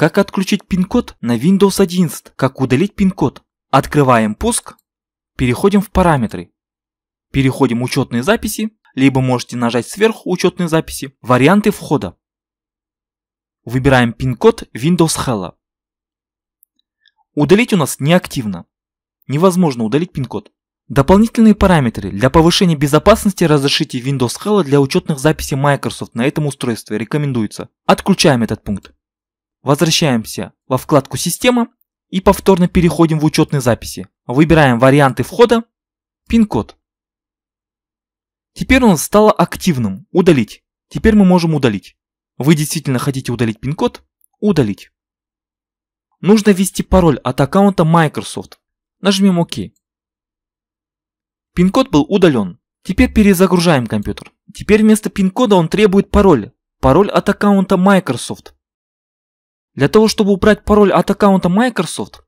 Как отключить пин-код на Windows 11? Как удалить пин-код? Открываем пуск, переходим в параметры. Переходим учетные записи, либо можете нажать сверху учетные записи. Варианты входа. Выбираем пин-код Windows Hello. Удалить у нас неактивно. Невозможно удалить пин-код. Дополнительные параметры. Для повышения безопасности разрешите Windows Hello для учетных записей Microsoft на этом устройстве рекомендуется. Отключаем этот пункт. Возвращаемся во вкладку «Система» и повторно переходим в учетные записи. Выбираем варианты входа, пин-код. Теперь он стал активным «Удалить». Теперь мы можем удалить. Вы действительно хотите удалить пин-код? Удалить. Нужно ввести пароль от аккаунта Microsoft. Нажмем ОК. Пин-код был удален. Теперь перезагружаем компьютер. Теперь вместо пин-кода он требует пароль. Пароль от аккаунта Microsoft. Для того, чтобы убрать пароль от аккаунта Microsoft,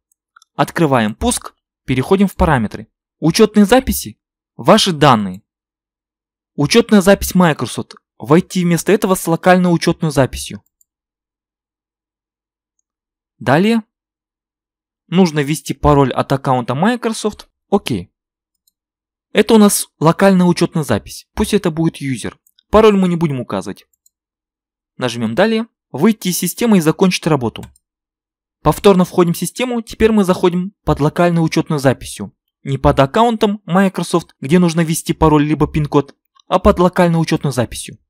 открываем пуск, переходим в параметры. Учетные записи – ваши данные. Учетная запись Microsoft. Войти вместо этого с локальной учетной записью. Далее нужно ввести пароль от аккаунта Microsoft. Окей. Это у нас локальная учетная запись. Пусть это будет юзер. Пароль мы не будем указывать. Нажмем далее выйти из системы и закончить работу. Повторно входим в систему, теперь мы заходим под локальной учетную записью. Не под аккаунтом Microsoft, где нужно ввести пароль либо пин-код, а под локальной учетной записью.